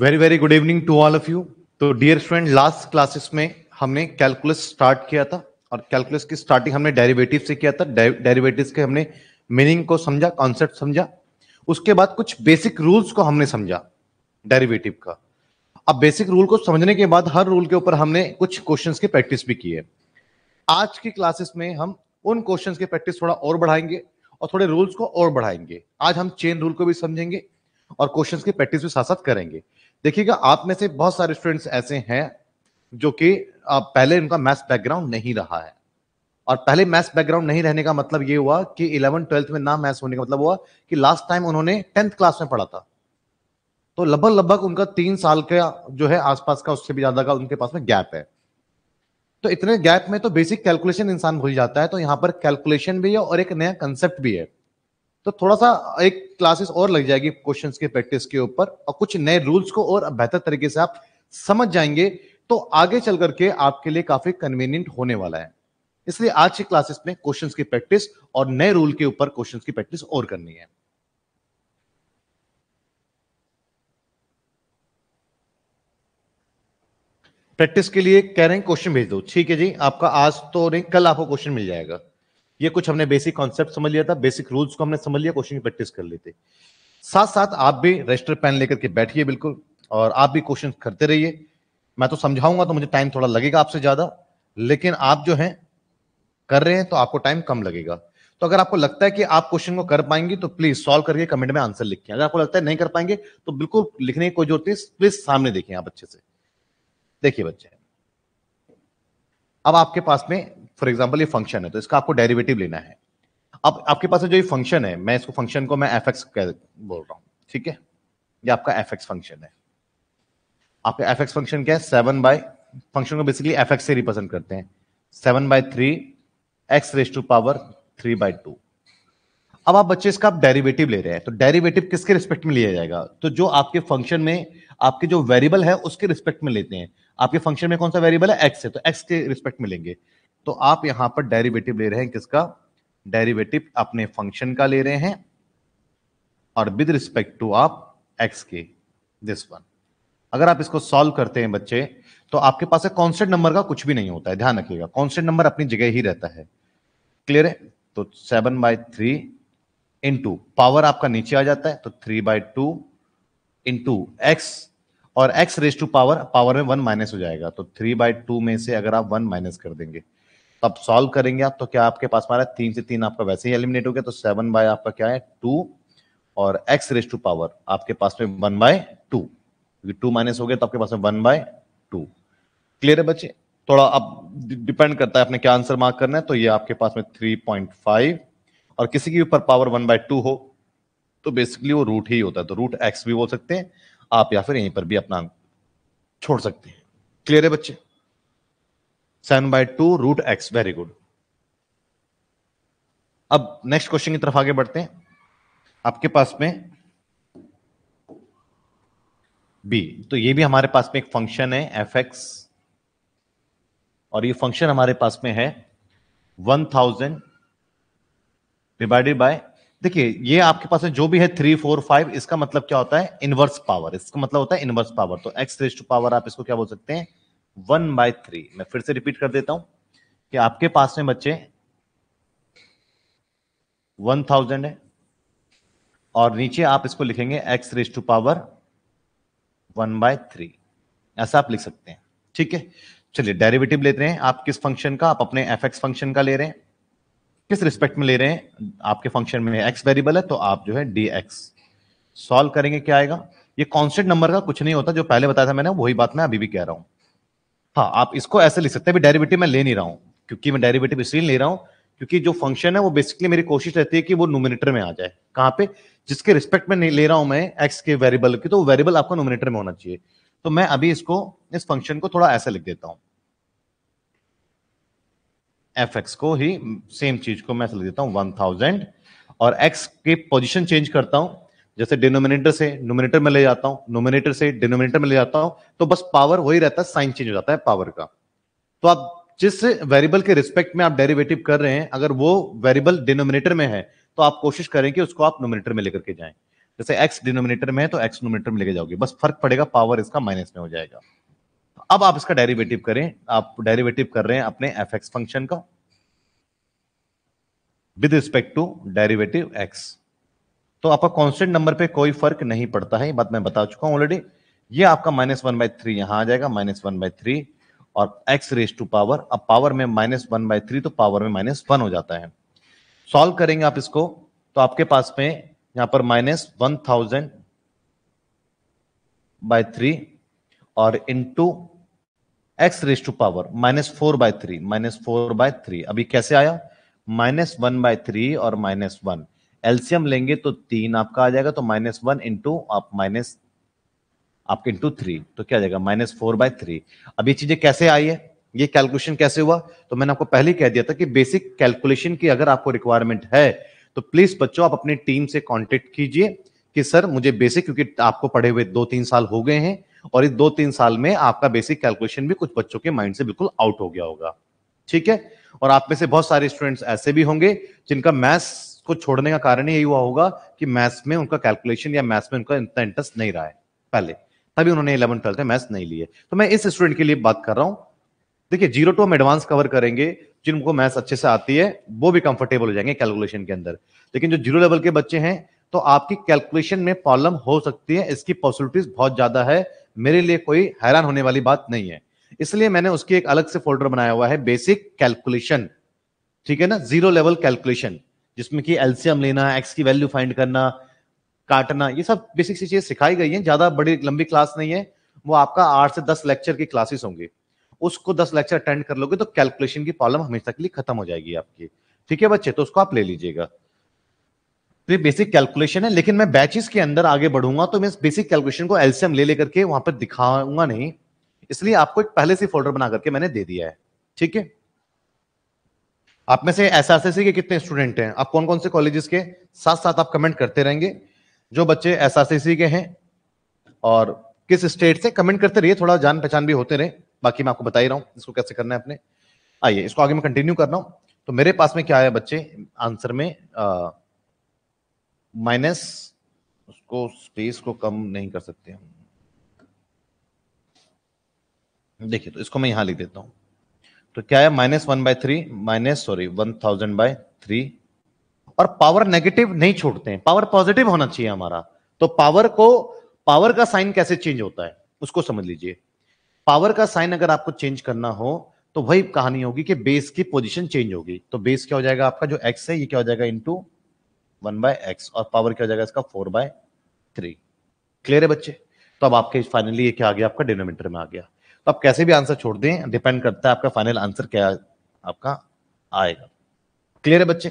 very very good evening to all of you तो dear friend last classes में हमने calculus start किया था और कैलकुलस की स्टार्टिंग हमने डेरिवेटिव से किया था डेरिवेटिव के हमने मीनिंग को समझा कॉन्सेप्ट समझा उसके बाद कुछ बेसिक रूल्स को हमने समझा डेरिवेटिव का अब बेसिक रूल को समझने के बाद हर रूल के ऊपर हमने कुछ क्वेश्चन की प्रैक्टिस भी की है आज की क्लासेस में हम उन क्वेश्चन की प्रैक्टिस थोड़ा और बढ़ाएंगे और थोड़े रूल्स को और बढ़ाएंगे आज हम चेन रूल को भी समझेंगे और क्वेश्चंस की प्रैक्टिस भी साथ साथ करेंगे देखिएगा आप में से बहुत सारे स्टूडेंट्स ऐसे हैं जो कि पहले उनका मैथ्स बैकग्राउंड नहीं रहा है और पहले मैथ्स बैकग्राउंड नहीं रहने का मतलब ये हुआ कि इलेवन ट्वेल्थ में ना मैथ्स होने का मतलब हुआ कि लास्ट टाइम उन्होंने टेंथ क्लास में पढ़ा था तो लगभग लगभग उनका तीन साल का जो है आसपास का उससे भी ज्यादा का उनके पास में गैप है तो इतने गैप में तो बेसिक कैलकुलेशन इंसान भूल जाता है तो यहां पर कैलकुलेशन भी है और एक नया कंसेप्ट भी है तो थोड़ा सा एक क्लासेस और लग जाएगी क्वेश्चन के प्रैक्टिस के ऊपर और कुछ नए रूल्स को और बेहतर तरीके से आप समझ जाएंगे तो आगे चल करके आपके लिए काफी कन्वीनियंट होने वाला है इसलिए आज की क्लासेस में क्वेश्चंस की प्रैक्टिस और नए रूल के ऊपर क्वेश्चंस की प्रैक्टिस और करनी है प्रैक्टिस के लिए कह रहे हैं क्वेश्चन भेज दो ठीक है जी आपका आज तो नहीं कल आपको क्वेश्चन मिल जाएगा ये कुछ हमने बेसिक कॉन्सेप्ट समझ लिया था बेसिक रूल्स को हमने समझ लिया क्वेश्चन की प्रैक्टिस कर लेते साथ साथ आप भी रजिस्टर पेन लेकर के बैठिए बिल्कुल और आप भी क्वेश्चन करते रहिए मैं तो समझाऊंगा तो मुझे टाइम थोड़ा लगेगा आपसे ज्यादा लेकिन आप जो है कर रहे हैं तो आपको टाइम कम लगेगा तो अगर आपको लगता है कि आप क्वेश्चन को कर पाएंगे तो प्लीज सॉल्व करके कमेंट में आंसर लिखिए अगर आपको लगता है नहीं कर पाएंगे तो बिल्कुल लिखने की कोई जरूरत नहीं प्लीज सामने देखिए आप अच्छे से देखिए बच्चे अब आपके पास में फॉर एग्जाम्पल ये फंक्शन है तो इसका आपको डेरिवेटिव लेना है अब आपके पास जो ये फंक्शन है मैं इसको फंक्शन को मैं एफ एक्स बोल रहा हूं ठीक है ये आपका एफ एक्स फंक्शन है आपका एफ एक्स फंक्शन क्या है सेवन बाय फंक्शन को बेसिकली एफ एक्स से रिप्रेजेंट करते हैं seven by three x raise to power three by two अब आप बच्चे इसका आप डेरिवेटिव ले रहे हैं तो डेरिवेटिव किसके रिस्पेक्ट में लिया जाएगा तो जो आपके फंक्शन में आपके जो वेरिएबल है उसके रिस्पेक्ट में लेते हैं आपके फंक्शन में कौन सा वेरिएबल है एक्स है तो एक्स के रिस्पेक्ट में लेंगे तो आप यहां पर डेरिवेटिव ले रहे हैं किसका डेरिवेटिव अपने फंक्शन का ले रहे हैं और विद रिस्पेक्ट टू आप एक्स के दिस वन अगर आप इसको सॉल्व करते हैं बच्चे तो आपके पास कॉन्स्टेंट नंबर का कुछ भी नहीं होता है ध्यान रखिएगा कॉन्स्टेंट नंबर अपनी जगह ही रहता है क्लियर है तो seven by three into power आपका नीचे आ जाता है तो three by two into x और x raise to power power में वन माइनस हो जाएगा तो थ्री बाय टू में से अगर आप वन माइनस कर देंगे तब सॉल्व करेंगे आप तो क्या आपके पास हमारा तीन से तीन आपका वैसे ही एलिमिनेट हो गया तो सेवन बाय आपका क्या है टू और एक्स रेस टू पावर आपके पास में वन बाय टू क्योंकि टू माइनस हो गया तो आपके पास में वन बाय टू क्लियर है बच्चे थोड़ा अब डिपेंड करता है आपने क्या आंसर मार्क करना है तो ये आपके पास में थ्री पॉइंट फाइव और किसी की ऊपर पावर वन बाय टू हो तो बेसिकली वो रूट ही होता है तो रूट एक्स भी बोल सकते हैं आप या फिर यहीं पर भी अपना छोड़ सकते हैं क्लियर है बच्चे seven by two root x very good अब नेक्स्ट क्वेश्चन की तरफ आगे बढ़ते हैं आपके पास में बी तो ये भी हमारे पास में एक फंक्शन है एफ एक्स और ये फंक्शन हमारे पास में है वन थाउजेंड डिवाइडेड बाय देखिए ये आपके पास में जो भी है थ्री फोर फाइव इसका मतलब क्या होता है इनवर्स पावर इसका मतलब होता है इनवर्स पावर तो एक्स रेस्ट टू पावर आप इसको क्या बोल सकते हैं वन बाय थ्री मैं फिर से रिपीट कर देता हूं कि आपके पास में बच्चे वन थाउजेंड है और नीचे आप इसको लिखेंगे x raise to power one by three ऐसा आप लिख सकते हैं ठीक है चलिए डेरिवेटिव लेते हैं आप किस फंक्शन का आप अपने एफ एक्स फंक्शन का ले रहे हैं किस रिस्पेक्ट में ले रहे हैं आपके फंक्शन में एक्स वेरिएबल है तो आप जो है डी एक्स सॉल्व करेंगे क्या आएगा ये कांस्टेंट नंबर का कुछ नहीं होता जो पहले बताया था मैंने वही बात मैं अभी भी कह रहा हूं हाँ आप इसको ऐसे लिख सकते हैं डेरिवेटिव मैं ले नहीं रहा हूँ क्योंकि मैं डेरिवेटिव इसलिए ले रहा हूँ क्योंकि जो फंक्शन है वो बेसिकली मेरी कोशिश रहती है कि वो नोमिनेटर में आ जाए कहाँ पे जिसके रिस्पेक्ट में ले रहा हूं मैं एक्स के वेरिएबल की तो वेरिएबल आपका नोमिनेटर में होना चाहिए तो मैं अभी इसको इस फंक्शन को थोड़ा ऐसा लिख देता हूं एफ एक्स को ही सेम चीज को मैं ऐसा लिख देता हूं वन थाउजेंड और एक्स के पोजिशन चेंज करता हूं जैसे डिनोमिनेटर से नोमिनेटर में ले जाता हूं नोमिनेटर से डिनोमिनेटर में ले जाता हूं तो बस पावर वही रहता है साइन चेंज हो जाता है पावर का तो आप जिस वेरिएबल के रिस्पेक्ट में आप डेरिवेटिव कर रहे हैं अगर वो वेरिएबल डिनोमिनेटर में है तो आप कोशिश करें कि उसको आप नोमिनेटर में लेकर के जाए जैसे एक्स डिनोमिनेटर में है तो एक्स नोमिनेटर में लेके जाओगे बस फर्क पड़ेगा पावर इसका माइनस में हो जाएगा अब आप इसका डेरिवेटिव करें आप डेरिवेटिव कर रहे हैं अपने एफ फंक्शन का with respect to derivative x तो आपका कॉन्स्टेंट नंबर पे कोई फर्क नहीं पड़ता है बात मैं बता चुका हूं ऑलरेडी ये आपका माइनस वन बाई थ्री यहां आ जाएगा माइनस वन बाई थ्री और एक्स रेस टू पावर अब पावर में माइनस वन बाई थ्री तो पावर में माइनस वन हो जाता है सॉल्व करेंगे आप इसको तो आपके पास में यहां पर minus one thousand by three और into x raise to power minus four by three minus four by three अभी कैसे आया माइनस वन बाय थ्री और माइनस वन एल्सियम लेंगे तो तीन आपका आ जाएगा तो माइनस वन इंटू आप माइनस आपके इंटू थ्री तो क्या जाएगा माइनस फोर बाय थ्री अब ये चीजें कैसे आई है ये कैलकुलेशन कैसे हुआ तो मैंने आपको पहले कह दिया था कि बेसिक कैलकुलेशन की अगर आपको रिक्वायरमेंट है तो प्लीज बच्चों आप अपनी टीम से कॉन्टेक्ट कीजिए कि सर मुझे बेसिक क्योंकि आपको पढ़े हुए दो तीन साल हो गए हैं और इस दो तीन साल में आपका बेसिक कैलकुलेशन भी कुछ बच्चों के माइंड से बिल्कुल आउट हो गया होगा ठीक है और आप में से बहुत सारे स्टूडेंट्स ऐसे भी होंगे जिनका मैथ्स को छोड़ने का कारण यही हुआ होगा कि मैथ्स में उनका कैलकुलेशन या मैथ्स में उनका इतना इंटरेस्ट नहीं रहा है पहले तभी उन्होंने इलेवन ट्वेल्थ में मैथ्स नहीं लिए तो मैं इस स्टूडेंट के लिए बात कर रहा हूं देखिए जीरो टू हम एडवांस कवर करेंगे जिनको मैथ्स अच्छे से आती है वो भी कंफर्टेबल हो जाएंगे कैलकुलेशन के अंदर लेकिन जो जीरो लेवल के बच्चे हैं तो आपकी कैलकुलेशन में प्रॉब्लम हो सकती है इसकी पॉसिबिलिटीज बहुत ज्यादा है मेरे लिए कोई हैरान होने वाली बात नहीं है इसलिए मैंने उसकी एक अलग से फोल्डर बनाया हुआ है बेसिक कैलकुलेशन ठीक है ना जीरो लेवल कैलकुलेशन जिसमें कि एल्सियम लेना एक्स की वैल्यू फाइंड करना काटना ये सब बेसिक सी चीजें सिखाई गई हैं ज्यादा बड़ी लंबी क्लास नहीं है वो आपका आठ से दस लेक्चर की क्लासेस होंगे उसको दस लेक्चर अटेंड कर लोगे तो कैलकुलेशन की प्रॉब्लम हमेशा के लिए खत्म हो जाएगी आपकी ठीक है बच्चे तो उसको आप ले लीजिएगा तो ये बेसिक कैलकुलेशन है लेकिन मैं बैचेस के अंदर आगे बढ़ूंगा तो मैं इस बेसिक कैलकुलेशन को एल्सियम ले लेकर के वहां पर दिखाऊंगा नहीं इसलिए आपको एक पहले से फोल्डर बना करके मैंने दे दिया है ठीक है आप में से एस आर के कितने स्टूडेंट हैं आप कौन कौन से कॉलेजेस के साथ साथ आप कमेंट करते रहेंगे जो बच्चे एस के हैं और किस स्टेट से कमेंट करते रहिए थोड़ा जान पहचान भी होते रहे बाकी मैं आपको बता ही रहा हूँ इसको कैसे करना है अपने आइए इसको आगे मैं कंटिन्यू कर रहा हूँ तो मेरे पास में क्या है बच्चे आंसर में माइनस उसको स्पेस को कम नहीं कर सकते हम देखिए तो इसको मैं यहां लिख देता हूं तो क्या है minus one by three minus sorry one thousand by three और पावर नेगेटिव नहीं छोड़ते हैं पावर पॉजिटिव होना चाहिए हमारा तो पावर को पावर का साइन कैसे चेंज होता है उसको समझ लीजिए पावर का साइन अगर आपको चेंज करना हो तो वही कहानी होगी कि बेस की पोजीशन चेंज होगी तो बेस क्या हो जाएगा आपका जो एक्स है ये क्या हो जाएगा इंटू वन बाय एक्स और पावर क्या हो जाएगा इसका फोर बाय थ्री क्लियर है बच्चे तो अब आपके फाइनली ये क्या आ गया आपका डिनोमीटर में आ गया तो आप कैसे भी आंसर छोड़ दें डिपेंड करता है आपका फाइनल आंसर क्या आपका आएगा क्लियर है बच्चे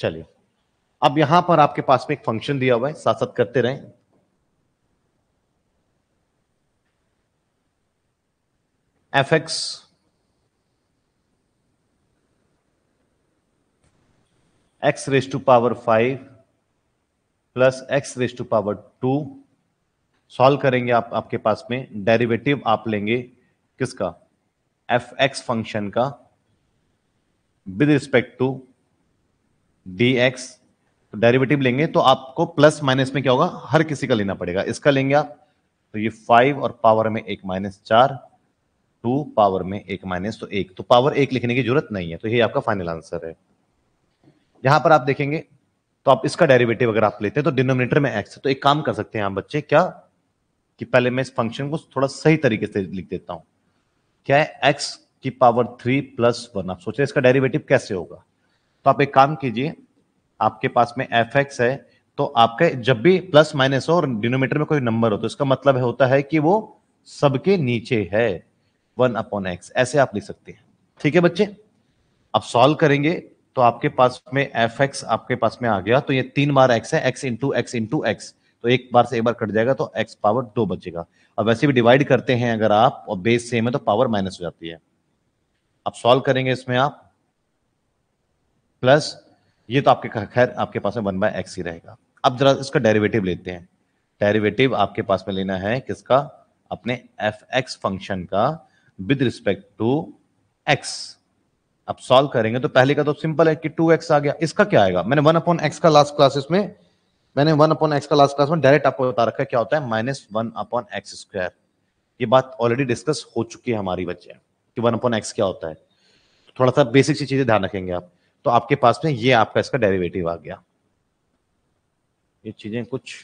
चलिए अब यहां पर आपके पास में एक फंक्शन दिया हुआ है साथ साथ करते रहें f x x raise to power five plus x raise to power two solve करेंगे आप आपके पास में डेरिवेटिव आप लेंगे किसका एफ एक्स फंक्शन का with respect to d x तो डेरिवेटिव लेंगे तो आपको प्लस माइनस में क्या होगा हर किसी का लेना पड़ेगा इसका लेंगे आप तो ये फाइव और पावर में एक माइनस चार टू पावर में एक माइनस तो एक तो पावर एक लिखने की जरूरत नहीं है तो ये आपका फाइनल आंसर है यहां पर आप देखेंगे तो आप इसका डेरिवेटिव अगर आप लेते हैं तो डिनोमिनेटर में एक्स है तो एक काम कर सकते हैं आप बच्चे क्या कि पहले मैं इस फंक्शन को थोड़ा सही तरीके से लिख देता हूं क्या है एक्स की पावर थ्री प्लस वन आप सोच रहे इसका डेरिवेटिव कैसे होगा तो आप एक काम कीजिए आपके पास में एफ एक्स है तो आपके जब भी प्लस माइनस हो और डिनोमीटर में कोई नंबर हो तो इसका मतलब है होता है कि वो सबके नीचे है वन अपॉन एक्स ऐसे आप लिख सकते हैं ठीक है बच्चे आप सॉल्व करेंगे तो आपके पास में एफ एक्स आपके पास में आ गया तो ये तीन बार एक्स है x into x into x तो एक बार से एक बार कट जाएगा तो एक्स पावर दो बचेगा अब वैसे भी डिवाइड करते हैं अगर आप और बेस सेम है तो पावर माइनस हो जाती है आप सॉल्व करेंगे इसमें आप प्लस ये तो आपके खैर आपके पास में वन बाय एक्स ही रहेगा अब जरा इसका डेरिवेटिव लेते हैं डेरिवेटिव आपके पास में लेना है किसका अपने एफ एक्स फंक्शन का विद रिस्पेक्ट टू एक्स अब सॉल्व करेंगे तो पहले का तो सिंपल है कि टू एक्स आ गया इसका क्या आएगा मैंने वन अपॉन एक्स का लास्ट क्लासेस में मैंने वन अपॉन एक्स का लास्ट क्लास में डायरेक्ट आपको बता रखा है क्या होता है minus one upon x square ये बात ऑलरेडी डिस्कस हो चुकी है हमारी बच्चे कि वन अपॉन एक्स क्या होता है थोड़ा सा बेसिक सी चीजें ध्यान रखेंगे आप तो आपके पास में ये आपका इसका डेरिवेटिव आ गया ये चीजें कुछ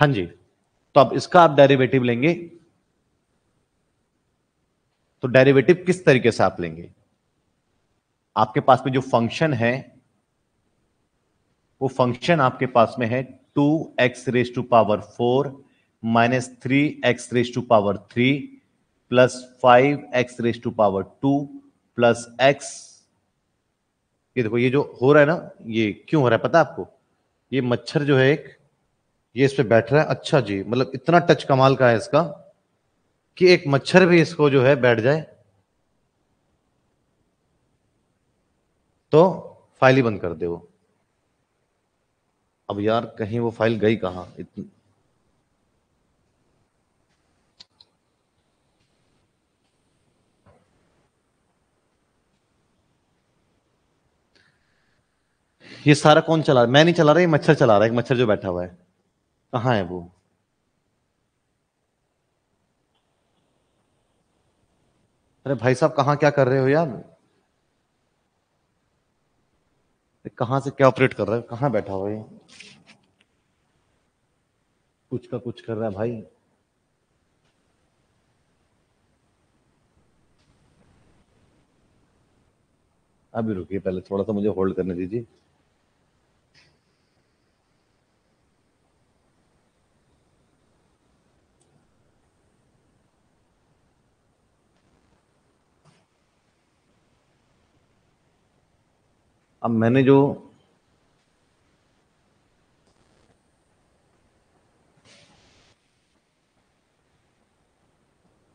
हाँ जी तो अब इसका आप डेरिवेटिव लेंगे तो डेरिवेटिव किस तरीके से आप लेंगे आपके पास में जो फंक्शन है वो फंक्शन आपके पास में है two x raise to power four minus three x raise to power three plus five x raise to power two plus x ये देखो ये जो हो रहा है ना ये क्यों हो रहा है पता आपको ये मच्छर जो है एक ये इस पे बैठ रहा है अच्छा जी मतलब इतना टच कमाल का है इसका कि एक मच्छर भी इसको जो है बैठ जाए तो फाइल ही बंद कर दे वो अब यार कहीं वो फाइल गई कहां इतनी ये सारा कौन चला रहा है मैं नहीं चला रहा ये मच्छर चला रहा है एक मच्छर जो बैठा हुआ है कहाँ है वो अरे भाई साहब कहा क्या कर रहे हो यार कहाँ से क्या ऑपरेट कर रहे हो कहा बैठा हो ये कुछ का कुछ कर रहा है भाई अभी रुकिए पहले थोड़ा सा मुझे होल्ड करने दीजिए अब मैंने जो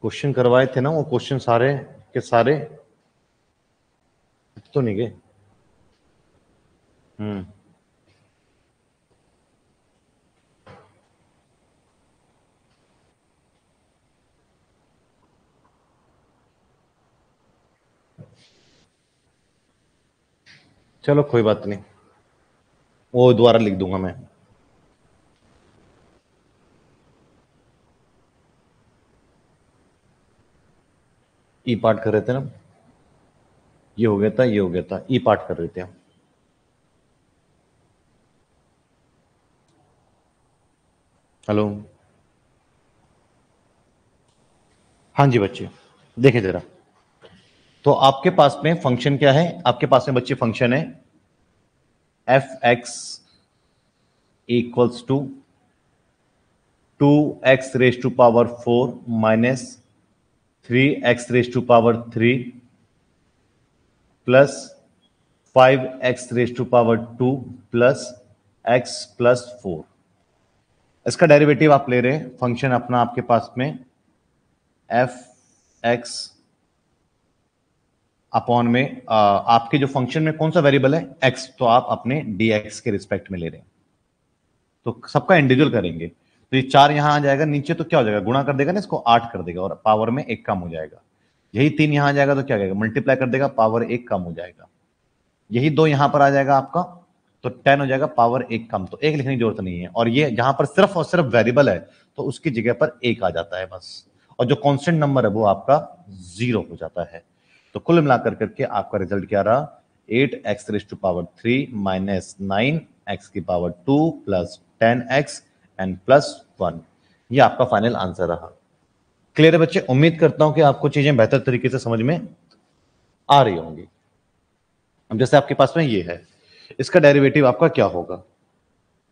क्वेश्चन करवाए थे ना वो क्वेश्चन सारे के सारे तो नहीं गए हम्म चलो कोई बात नहीं वो दोबारा लिख दूंगा मैं ई पार्ट कर रहे थे ना ये हो गया था ये हो गया था ई पार्ट कर रहे थे हम हेलो हाँ जी बच्चे देखे जरा तो आपके पास में फंक्शन क्या है आपके पास में बच्चे फंक्शन है f x equals to two x raise to power four minus three x raise to power three plus five x raise to power two plus x plus four इसका डेरिवेटिव आप ले रहे हैं फंक्शन अपना आपके पास में एफ एक्स अपॉन में आ, आपके जो फंक्शन में कौन सा वेरिएबल है एक्स तो आप अपने डी एक्स के रिस्पेक्ट में ले रहे हैं तो सबका इंडिविजुअल करेंगे तो ये चार यहां आ जाएगा नीचे तो क्या हो जाएगा गुणा कर देगा ना इसको आठ कर देगा और पावर में एक कम हो जाएगा यही तीन यहां आ जाएगा तो क्या जाएगा मल्टीप्लाई कर देगा पावर एक कम हो जाएगा यही दो यहां पर आ जाएगा आपका तो टेन हो जाएगा पावर एक कम तो एक लिखने की जरूरत नहीं है और ये जहां पर सिर्फ और सिर्फ वेरिएबल है तो उसकी जगह पर एक आ जाता है बस और जो कॉन्स्टेंट नंबर है वो आपका जीरो हो जाता है तो कुल मिलाकर करके आपका रिजल्ट क्या रहा eight x raise to power three minus nine x की power two plus ten x and plus one ये आपका फाइनल आंसर रहा क्लियर है बच्चे उम्मीद करता हूं कि आपको चीजें बेहतर तरीके से समझ में आ रही होंगी अब जैसे आपके पास में ये है इसका डेरिवेटिव आपका क्या होगा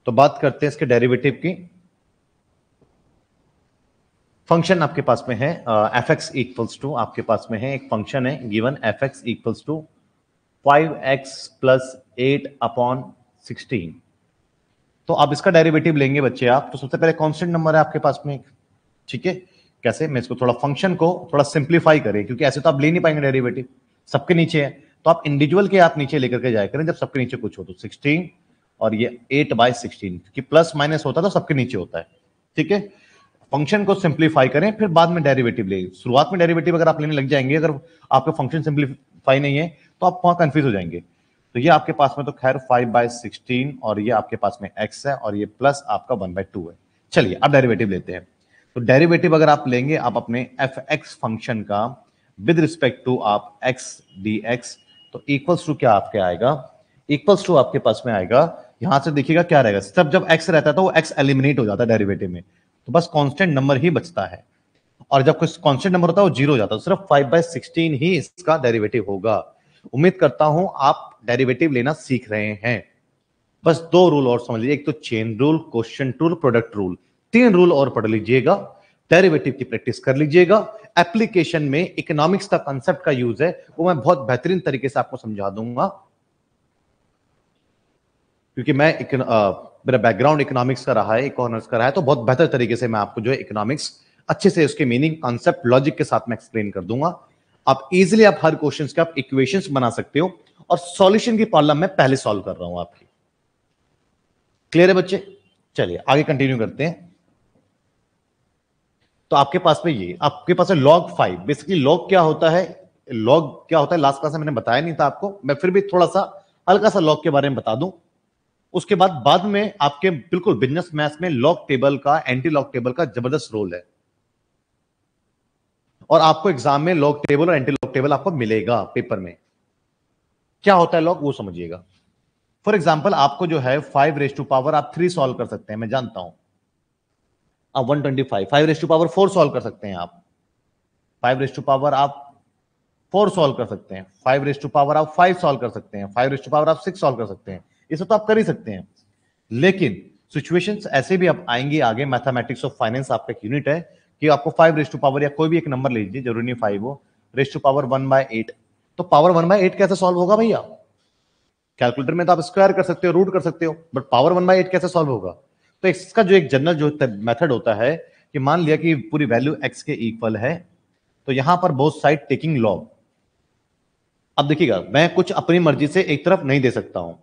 तो बात करते हैं इसके डेरिवेटिव की फंक्शन आपके पास में है एफ एक्स इक्वल्स टू आपके पास में है एक फंक्शन है given f x equals to five x plus eight upon sixteen तो आप इसका डेरिवेटिव लेंगे बच्चे आप तो सबसे पहले कांस्टेंट नंबर है आपके पास में एक ठीक है कैसे मैं इसको थोड़ा फंक्शन को थोड़ा सिंप्लीफाई करें क्योंकि ऐसे तो आप ले नहीं पाएंगे डेरिवेटिव सबके नीचे है तो आप इंडिविजुअल के आप नीचे लेकर के जाया करें जब सबके नीचे कुछ हो तो सिक्सटीन और ये एट बाय सिक्सटीन क्योंकि प्लस माइनस होता है तो सबके नीचे होता है ठीक है फंक्शन को सिंप्लीफाई करें फिर बाद में डेरिवेटिव ले शुरुआत में डेरिवेटिव अगर आप लेने लग जाएंगे अगर आपका फंक्शन सिंप्लीफाई नहीं है तो आप वहां कंफ्यूज हो जाएंगे तो ये आपके पास में तो खैर फाइव बाय सिक्सटीन और ये आपके पास में एक्स है और ये प्लस आपका वन बाय टू है चलिए अब डेरिवेटिव लेते हैं तो डेरिवेटिव अगर आप लेंगे आप अपने एफ एक्स फंक्शन का विद रिस्पेक्ट टू आप एक्स डी एक्स तो इक्वल्स टू क्या आपके आएगा इक्वल्स टू आपके पास में आएगा यहां से देखिएगा क्या रहेगा सब जब एक्स रहता है तो वो एक्स एलिमिनेट हो जाता है डेरिवेटिव में तो बस कांस्टेंट नंबर ही बचता है और जब कुछ कांस्टेंट नंबर होता है वो जीरो हो जाता है तो सिर्फ फाइव बाय सिक्सटीन ही इसका डेरिवेटिव होगा उम्मीद करता हूं आप डेरिवेटिव लेना सीख रहे हैं बस दो रूल और समझ लीजिए एक तो chain rule question rule product rule तीन रूल और पढ़ लीजिएगा डेरिवेटिव की प्रैक्टिस कर लीजिएगा एप्लीकेशन में इकोनॉमिक्स का कंसेप्ट का यूज है वो मैं बहुत बेहतरीन तरीके से आपको समझा दूंगा क्योंकि मैं मेरा बैकग्राउंड इकोनॉमिक्स का रहा है इकोनॉमिक्स का रहा है तो बहुत बेहतर तरीके से मैं आपको जो है इकोनॉमिक्स अच्छे से उसके मीनिंग कॉन्सेप्ट लॉजिक के साथ में एक्सप्लेन कर दूंगा आप इजिली आप हर क्वेश्चन के आप इक्वेशन बना सकते हो और सॉल्यूशन की प्रॉब्लम मैं पहले सॉल्व कर रहा हूं आपकी क्लियर है बच्चे चलिए आगे कंटिन्यू करते हैं तो आपके पास में ये आपके पास है लॉग फाइव बेसिकली लॉग क्या होता है लॉग क्या होता है लास्ट क्लास में मैंने बताया नहीं था आपको मैं फिर भी थोड़ा सा हल्का सा लॉग के बारे में बता दूं उसके बाद बाद में आपके बिल्कुल बिजनेस मैथ में लॉक टेबल का एंटी लॉक टेबल का जबरदस्त रोल है और आपको एग्जाम में लॉक टेबल और एंटी लॉक टेबल आपको मिलेगा पेपर में क्या होता है लॉक वो समझिएगा फॉर एग्जाम्पल आपको जो है फाइव रेस टू पावर आप थ्री सॉल्व कर सकते हैं मैं जानता हूं आप one twenty five five raise to power four solve कर सकते हैं आप फाइव रेस टू पावर आप फोर सॉल्व कर सकते हैं फाइव रेस टू पावर आप फाइव सॉल्व कर सकते हैं फाइव रेस टू पावर आप सिक्स सॉल्व कर सकते हैं ये सब तो आप कर ही सकते हैं लेकिन सिचुएशन ऐसे भी आप आएंगे आगे मैथमेटिक्स ऑफ फाइनेंस आपका एक यूनिट है कि आपको फाइव रेस टू पावर या कोई भी एक नंबर ले लीजिए जरूरी नहीं फाइव हो raise to power one by eight तो पावर वन बाय एट कैसे सॉल्व होगा भैया कैलकुलेटर में तो आप स्क्वायर कर सकते हो रूट कर सकते हो but power one by eight कैसे सॉल्व होगा तो इसका जो एक जनरल जो मेथड होता है कि मान लिया कि पूरी वैल्यू एक्स के इक्वल है तो यहां पर बोथ साइड टेकिंग लॉग अब देखिएगा मैं कुछ अपनी मर्जी से एक तरफ नहीं दे सकता हूं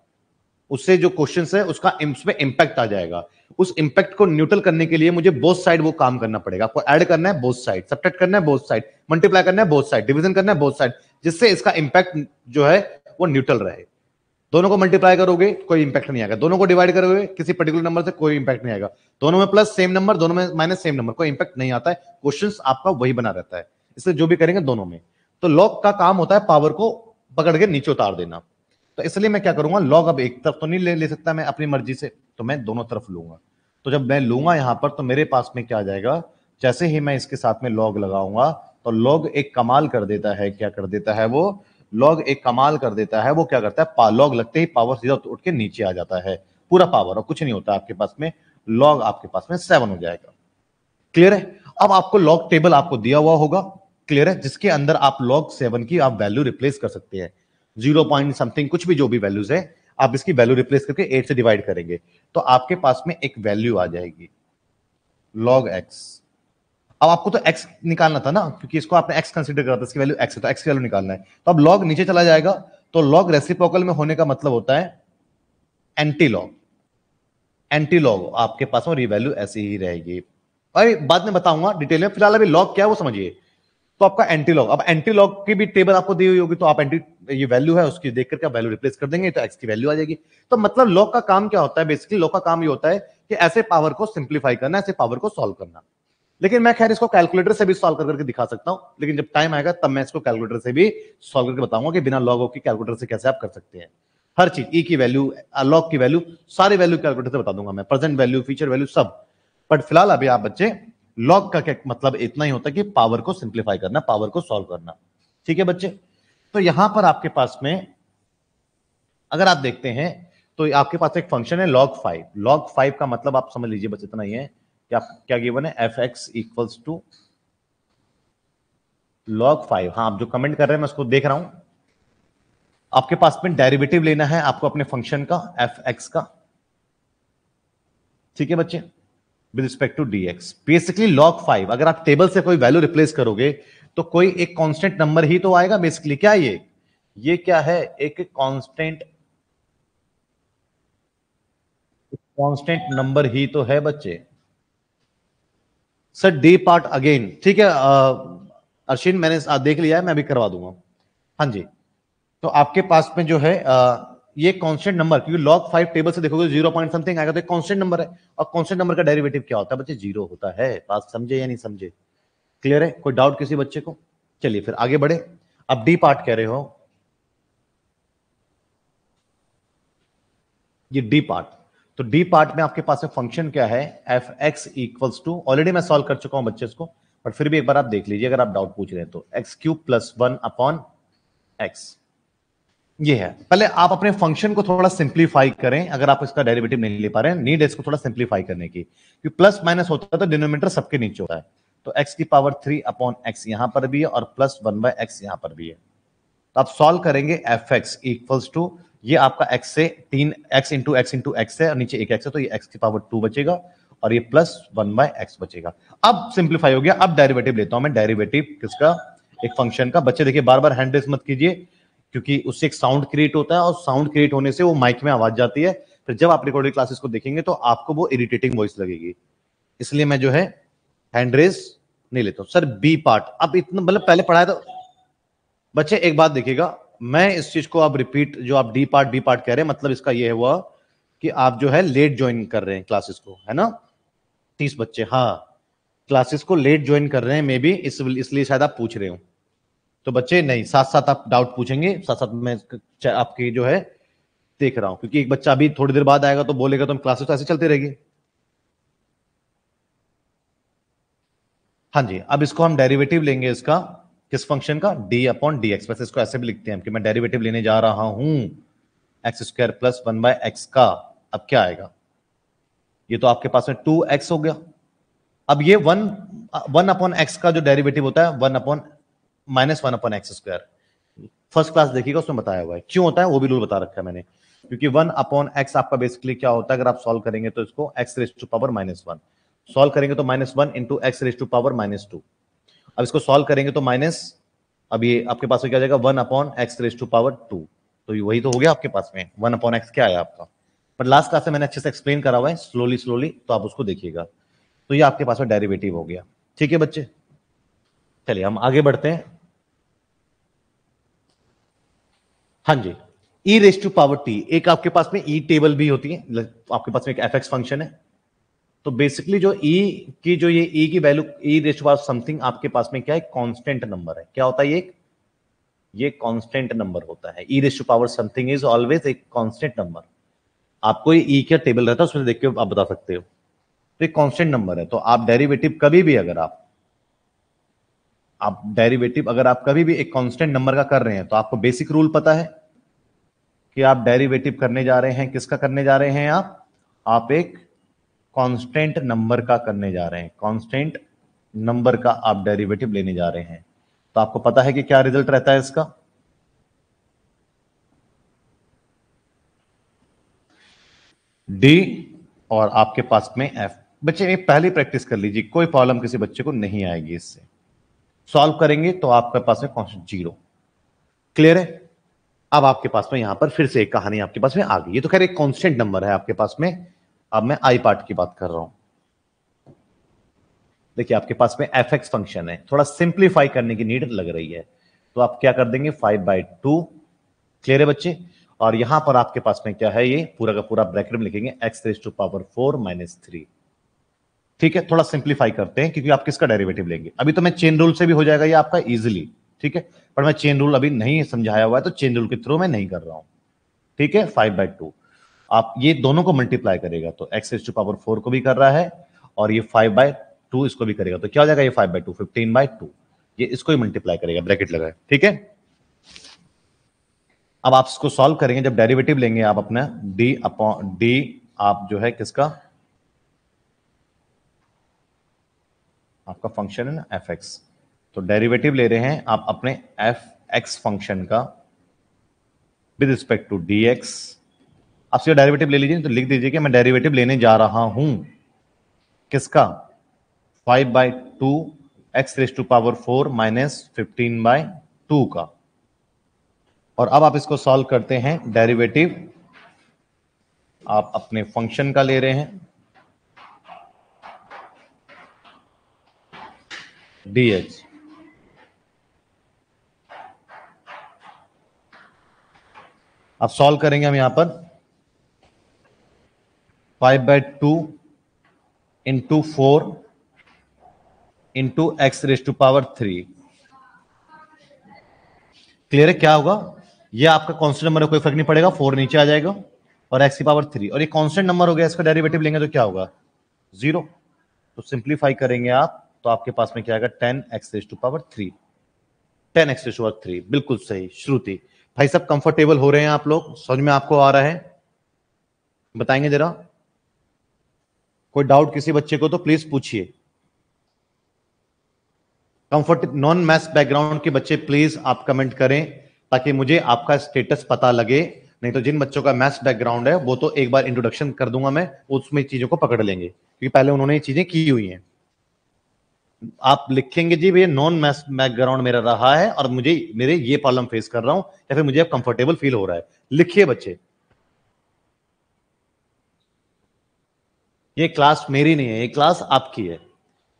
उससे जो क्वेश्चन है उसका उसमें इम्पैक्ट आ जाएगा उस इम्पैक्ट को न्यूट्रल करने के लिए मुझे बोथ साइड वो काम करना पड़ेगा आपको ऐड करना है बोथ साइड सब्ट्रैक्ट करना है बोथ साइड मल्टीप्लाई करना है बोथ साइड डिवीजन करना है बोथ साइड जिससे इसका इम्पैक्ट जो है वो न्यूट्रल रहे दोनों को मल्टीप्लाई करोगे कोई इंपैक्ट नहीं आएगा दोनों को डिवाइड करोगे किसी पर्टिकुलर नंबर से कोई इंपैक्ट नहीं आएगा दोनों में प्लस सेम नंबर दोनों में माइनस सेम नंबर कोई इंपैक्ट नहीं आता है क्वेश्चन आपका वही बना रहता है इसलिए जो भी करेंगे दोनों में तो लॉक का काम होता है पावर को पकड़ के नीचे उतार देना तो इसलिए मैं क्या करूंगा लॉग अब एक तरफ तो नहीं ले ले सकता मैं अपनी मर्जी से तो मैं दोनों तरफ लूंगा तो जब मैं लूंगा यहाँ पर तो मेरे पास में क्या आ जाएगा जैसे ही मैं इसके साथ में लॉग लगाऊंगा तो लॉग एक कमाल कर देता है क्या कर देता है वो लॉग एक कमाल कर देता है वो क्या करता है लॉग लगते ही पावर सीधा उठ के नीचे आ जाता है पूरा पावर और कुछ नहीं होता आपके पास में लॉग आपके पास में सेवन हो जाएगा क्लियर है अब आपको लॉग टेबल आपको दिया हुआ होगा क्लियर है जिसके अंदर आप लॉग सेवन की आप वैल्यू रिप्लेस कर सकते हैं जीरो पॉइंट समथिंग कुछ भी जो भी वैल्यूज है आप इसकी वैल्यू रिप्लेस करके एट से डिवाइड करेंगे तो आपके पास में एक वैल्यू आ जाएगी लॉग एक्स अब आपको तो एक्स निकालना था ना क्योंकि इसको आपने एक्स कंसिडर करा था इसकी वैल्यू एक्स है तो एक्स की वैल्यू निकालना है तो अब लॉग नीचे चला जाएगा तो लॉग रेसिप्रोकल में होने का मतलब होता है एंटी लॉग एंटी लॉग आपके पास में रिवैल्यू ऐसी ही रहेगी और बाद में बताऊंगा डिटेल में फिलहाल अभी लॉग क्या है वो समझिए तो आपका एंटीलॉग अब एंटीलॉग की भी टेबल आपको दी हुई होगी तो आप एंटी ये वैल्यू है उसकी देख करके वैल्यू रिप्लेस कर देंगे तो एक्स की वैल्यू आ जाएगी तो मतलब लॉग का काम क्या होता है बेसिकली लॉग का काम ये होता है कि ऐसे पावर को सिंप्लीफाई करना ऐसे पावर को सॉल्व करना लेकिन मैं खैर इसको कैलकुलेटर से भी सॉल्व करके दिखा सकता हूं लेकिन जब टाइम आएगा तब मैं इसको कैलकुलेटर से भी सॉल्व करके बताऊंगा कि बिना लॉग की कैलकुलेटर से कैसे आप कर सकते हैं हर चीज ई e की वैल्यू लॉग की वैल्यू सारी वैल्यू कैलकुलेटर से बता दूंगा मैं प्रेजेंट वैल्यू फीचर वैल्यू सब बट फिलहाल अभी आप बच्चे लॉग का मतलब इतना ही होता है कि पावर को सिंप्लीफाई करना पावर को सॉल्व करना ठीक है बच्चे तो यहां पर आपके पास में अगर आप देखते हैं तो आपके पास एक फंक्शन है लॉग फाइव लॉग फाइव का मतलब आप समझ लीजिए बस इतना ही है क्या क्या गिवन है f x equals to log five हाँ आप जो कमेंट कर रहे हैं मैं उसको देख रहा हूं आपके पास में डेरिवेटिव लेना है आपको अपने फंक्शन का एफ एक्स का ठीक है बच्चे with respect to x basically log five अगर आप टेबल से कोई वैल्यू रिप्लेस करोगे तो कोई एक कॉन्स्टेंट नंबर ही तो आएगा बेसिकली क्या ये ये क्या है एक कॉन्स्टेंट कॉन्स्टेंट नंबर ही तो है बच्चे सर डी पार्ट अगेन ठीक है अर्शिन मैंने देख लिया है मैं अभी करवा दूंगा हाँ जी तो आपके पास में जो है आ, ये कांस्टेंट नंबर क्योंकि लॉग फाइव टेबल से देखोगे जीरो पॉइंट समथिंग आएगा तो कांस्टेंट नंबर है और कांस्टेंट नंबर का डेरिवेटिव क्या होता है बच्चे जीरो होता है बात समझे या नहीं समझे क्लियर है कोई डाउट किसी बच्चे को चलिए फिर आगे बढ़े अब डी पार्ट कह रहे हो ये डी पार्ट तो डी पार्ट में आपके पास फंक्शन क्या है f x equals to already मैं सॉल्व कर चुका हूं बच्चे इसको बट फिर भी एक बार आप देख लीजिए अगर आप डाउट पूछ रहे हैं तो x cube plus one upon x ये है पहले आप अपने फंक्शन को थोड़ा सिंप्लीफाई करें अगर आप इसका डेरिवेटिव नहीं ले पा रहे हैं नीड इसको थोड़ा सिंप्लीफाई करने की क्योंकि प्लस माइनस होता है तो डिनोमीटर सबके नीचे होता है तो एक्स की पावर थ्री अपॉन एक्स यहां पर भी है और प्लस वन बाय एक्स यहां पर भी है तो आप सॉल्व करेंगे एफ एक्स इक्वल्स टू ये आपका एक्स से तीन x into x into x है और नीचे एक एक्स है तो ये एक्स की पावर टू बचेगा और ये प्लस वन बाय एक्स बचेगा अब सिंप्लीफाई हो गया अब डेरिवेटिव लेता हूं मैं डेरिवेटिव किसका एक फंक्शन का बच्चे देखिए बार बार हैंड रेस मत कीजिए क्योंकि उससे एक साउंड क्रिएट होता है और साउंड क्रिएट होने से वो माइक में आवाज जाती है फिर जब आप रिकॉर्डेड क्लासेस को देखेंगे तो आपको वो इरिटेटिंग वॉइस लगेगी इसलिए मैं जो है हैंड रेस नहीं लेता सर बी पार्ट अब इतना मतलब पहले पढ़ाया तो बच्चे एक बात देखिएगा मैं इस चीज को आप रिपीट जो आप डी पार्ट बी पार्ट कह रहे हैं मतलब इसका यह हुआ कि आप जो है लेट ज्वाइन कर रहे हैं क्लासेस को है ना तीस बच्चे हाँ क्लासेस को लेट ज्वाइन कर रहे हैं मे बी इस, इसलिए शायद आप पूछ रहे हो तो बच्चे नहीं साथ साथ आप डाउट पूछेंगे साथ साथ मैं आपके जो है देख रहा हूं क्योंकि एक बच्चा अभी थोड़ी देर बाद आएगा तो बोलेगा तो हम क्लासेस तो ऐसे चलते रहेगी हाँ जी अब इसको हम डेरिवेटिव लेंगे इसका किस फंक्शन का डी अपॉन डी एक्स वैसे इसको ऐसे भी लिखते हैं कि मैं डेरिवेटिव लेने जा रहा हूं x square plus one by x का अब क्या आएगा ये तो आपके पास में टू एक्स हो गया अब ये वन वन अपॉन एक्स का जो डेरिवेटिव होता है one upon minus one upon x square first class देखिएगा उसमें बताया हुआ है क्यों होता है वो भी रूल बता रखा है मैंने क्योंकि वन अपॉन एक्स आपका बेसिकली क्या होता है अगर आप सॉल्व करेंगे तो इसको x raise to power minus one solve करेंगे तो minus one into x raise to power minus two अब इसको सॉल्व करेंगे तो माइनस अब ये आपके पास में क्या जाएगा one upon x raise to power two तो ये वही तो हो गया आपके पास में वन अपॉन एक्स क्या आया आपका बट लास्ट क्लास में मैंने अच्छे से एक्सप्लेन करा हुआ है स्लोली स्लोली तो आप उसको देखिएगा तो ये आपके पास में डेरिवेटिव हो गया ठीक है बच्चे चलिए हम आगे बढ़ते हैं हाँ जी e raise to power t एक आपके पास में ई e टेबल भी होती है आपके पास में एक एफ फंक्शन है तो बेसिकली जो ई e की जो ये ई e की value e raise to power something आपके पास में क्या है कॉन्स्टेंट नंबर है क्या होता है ये ये कॉन्स्टेंट नंबर होता है e raise to power something is always एक कॉन्स्टेंट नंबर आपको ये ई e का टेबल रहता है उसमें देख के आप बता सकते हो तो एक कॉन्स्टेंट नंबर है तो आप डेरिवेटिव कभी भी अगर आप आप डेरिवेटिव अगर आप कभी भी एक कांस्टेंट नंबर का कर रहे हैं तो आपको बेसिक रूल पता है कि आप डेरिवेटिव करने जा रहे हैं किसका करने जा रहे हैं आप आप एक कांस्टेंट नंबर का करने जा रहे हैं कांस्टेंट नंबर का आप डेरिवेटिव लेने जा रहे हैं तो आपको पता है कि क्या रिजल्ट रहता है इसका डी और आपके पास में एफ बच्चे ये पहली प्रैक्टिस कर लीजिए कोई प्रॉब्लम किसी बच्चे को नहीं आएगी इससे सॉल्व करेंगे तो आपके पास में कॉन्स्टेंट जीरो क्लियर है अब आपके पास में यहां पर फिर से एक कहानी आपके पास में आ गई ये तो खैर एक कॉन्स्टेंट नंबर है आपके पास में अब मैं आई पार्ट की बात कर रहा हूं देखिए आपके पास में एफ एक्स फंक्शन है थोड़ा सिंप्लीफाई करने की नीड लग रही है तो आप क्या कर देंगे फाइव बाई टू क्लियर है बच्चे और यहां पर आपके पास में क्या है ये पूरा का पूरा ब्रैकेट में लिखेंगे x raise to power four minus three ठीक है थोड़ा सिंप्लीफाई करते हैं क्योंकि आप किसका डेरिवेटिव लेंगे अभी तो मैं चेन रूल से भी हो जाएगा ये आपका इजिली ठीक है पर मैं चेन रूल अभी नहीं समझाया हुआ है तो चेन रूल के थ्रू मैं नहीं कर रहा हूँ ठीक है फाइव बाई टू आप ये दोनों को मल्टीप्लाई करेगा तो x raise to power four को भी कर रहा है और ये फाइव बाय टू इसको भी करेगा तो क्या हो जाएगा ये five by two fifteen by two ये इसको ही मल्टीप्लाई करेगा ब्रैकेट लगाए ठीक है अब आप इसको सॉल्व करेंगे जब डेरिवेटिव लेंगे आप अपना डी अपॉन डी आप जो है किसका आपका फंक्शन है ना एफ एक्स तो डेरिवेटिव ले रहे हैं आप अपने एफ एक्स फंक्शन का with respect to d x आप सीधा डेरिवेटिव ले लीजिए तो लिख दीजिए कि मैं डेरिवेटिव लेने जा रहा हूं किसका five by two x raise to power four minus fifteen by two का और अब आप इसको सॉल्व करते हैं डेरिवेटिव आप अपने फंक्शन का ले रहे हैं dh अब सॉल्व करेंगे हम यहां पर five by two into four into x raise to power three clear है क्या होगा ये आपका कांस्टेंट नंबर है कोई फर्क नहीं पड़ेगा फोर नीचे आ जाएगा और एक्स की पावर थ्री और ये कांस्टेंट नंबर हो गया इसका डेरिवेटिव लेंगे तो क्या होगा जीरो तो सिंप्लीफाई करेंगे आप तो आपके पास में क्या आएगा ten x to power three ten x to power three बिल्कुल सही श्रुति भाई सब कंफर्टेबल हो रहे हैं आप लोग समझ में आपको आ रहा है बताएंगे जरा कोई डाउट किसी बच्चे को तो प्लीज पूछिए कंफर्ट नॉन मैथ्स बैकग्राउंड के बच्चे प्लीज आप कमेंट करें ताकि मुझे आपका स्टेटस पता लगे नहीं तो जिन बच्चों का मैथ्स बैकग्राउंड है वो तो एक बार इंट्रोडक्शन कर दूंगा मैं उसमें चीजों को पकड़ लेंगे क्योंकि पहले उन्होंने ये चीजें की हुई हैं आप लिखेंगे जी भैया नॉन मैथ बैकग्राउंड मेरा रहा है और मुझे मेरे ये प्रॉब्लम फेस कर रहा हूं या फिर मुझे अब कंफर्टेबल फील हो रहा है लिखिए बच्चे ये क्लास मेरी नहीं है ये क्लास आपकी है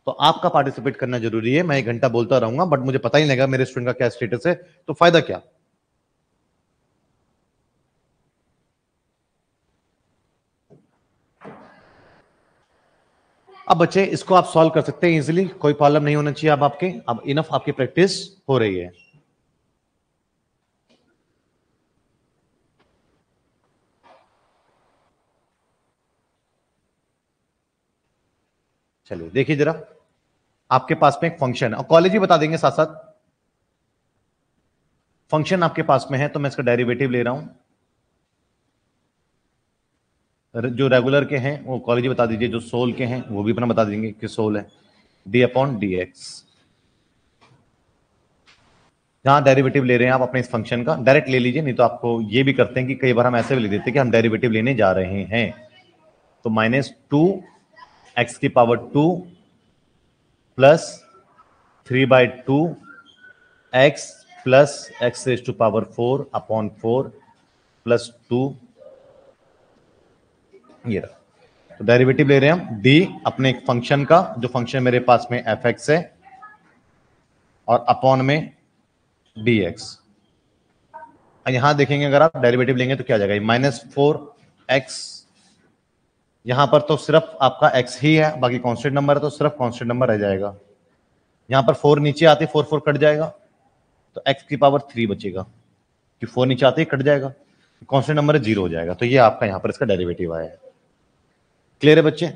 तो आपका पार्टिसिपेट करना जरूरी है मैं एक घंटा बोलता रहूंगा बट मुझे पता ही नहीं लगा मेरे स्टूडेंट का क्या स्टेटस है तो फायदा क्या अब बच्चे इसको आप सॉल्व कर सकते हैं इजिली कोई प्रॉब्लम नहीं होना चाहिए अब आपके अब इनफ आपकी प्रैक्टिस हो रही है चलिए देखिए जरा आपके पास में एक फंक्शन और कॉलेज ही बता देंगे साथ साथ फंक्शन आपके पास में है तो मैं इसका डेरिवेटिव ले रहा हूं जो रेगुलर के हैं वो कॉलेज बता दीजिए जो सोल के हैं वो भी अपना बता देंगे कि सोल है डी अपॉन डी एक्स जहां डेरिवेटिव ले रहे हैं आप अपने इस फंक्शन का डायरेक्ट ले लीजिए नहीं तो आपको ये भी करते हैं कि कई बार हम ऐसे भी ले देते हैं कि हम डेरिवेटिव लेने जा रहे हैं तो माइनस टू एक्स की power two plus three by two x plus x to power four upon four plus two ये रहा तो डेरिवेटिव ले रहे हैं हम डी अपने एक फंक्शन का जो फंक्शन मेरे पास में एफ एक्स है और अपॉन में डी एक्स यहां देखेंगे अगर आप डेरिवेटिव लेंगे तो क्या जाएगा माइनस फोर एक्स यहां पर तो सिर्फ आपका एक्स ही है बाकी कॉन्स्टेंट नंबर है तो सिर्फ कॉन्स्टेंट नंबर रह जाएगा यहां पर फोर नीचे आते फोर फोर कट जाएगा तो एक्स की पावर थ्री बचेगा कि फोर नीचे आते ही कट जाएगा कॉन्स्टेंट नंबर जीरो हो जाएगा तो ये आपका यहां पर इसका डेरिवेटिव आया है क्लियर है बच्चे